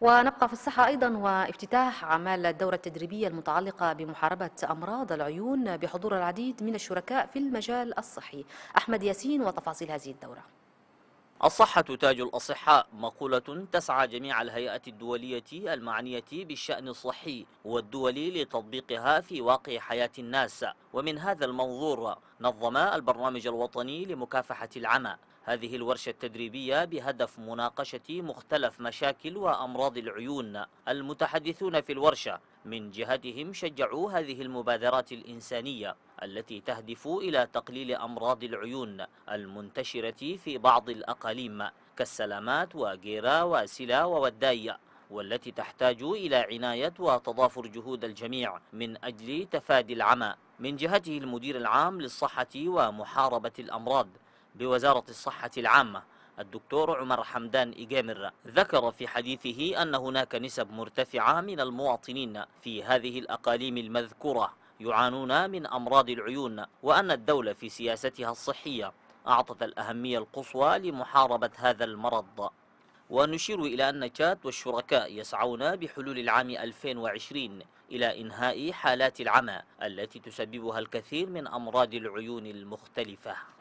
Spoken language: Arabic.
ونبقى في الصحة أيضا وافتتاح أعمال الدورة التدريبية المتعلقة بمحاربة أمراض العيون بحضور العديد من الشركاء في المجال الصحي أحمد ياسين وتفاصيل هذه الدورة الصحة تاج الأصحاء مقولة تسعى جميع الهيئات الدولية المعنية بالشأن الصحي والدولي لتطبيقها في واقع حياة الناس ومن هذا المنظور نظم البرنامج الوطني لمكافحة العمى هذه الورشة التدريبية بهدف مناقشة مختلف مشاكل وأمراض العيون المتحدثون في الورشة من جهتهم شجعوا هذه المبادرات الإنسانية التي تهدف إلى تقليل أمراض العيون المنتشرة في بعض الأقاليم كالسلامات وجيرا وسلا ووداية والتي تحتاج إلى عناية وتضافر جهود الجميع من أجل تفادي العمى من جهته المدير العام للصحة ومحاربة الأمراض بوزارة الصحة العامة الدكتور عمر حمدان إيجامر ذكر في حديثه أن هناك نسب مرتفعة من المواطنين في هذه الأقاليم المذكورة يعانون من أمراض العيون وأن الدولة في سياستها الصحية أعطت الأهمية القصوى لمحاربة هذا المرض ونشير إلى أن تشاد والشركاء يسعون بحلول العام 2020 إلى إنهاء حالات العمى التي تسببها الكثير من أمراض العيون المختلفة